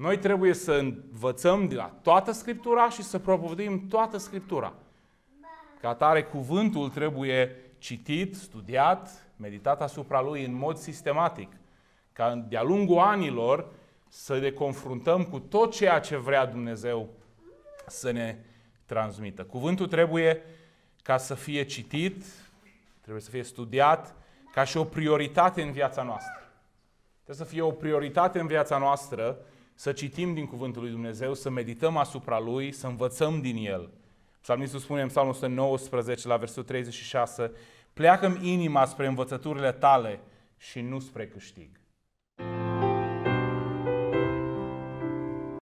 Noi trebuie să învățăm de la toată Scriptura și să propovăduim toată Scriptura. Ca atare, cuvântul trebuie citit, studiat, meditat asupra lui în mod sistematic. Ca de-a lungul anilor să ne confruntăm cu tot ceea ce vrea Dumnezeu să ne transmită. Cuvântul trebuie ca să fie citit, trebuie să fie studiat, ca și o prioritate în viața noastră. Trebuie să fie o prioritate în viața noastră să citim din Cuvântul lui Dumnezeu, să medităm asupra Lui, să învățăm din El. Psalmistul spune în Psalmul 119 la versetul 36, pleacă inima spre învățăturile tale și nu spre câștig.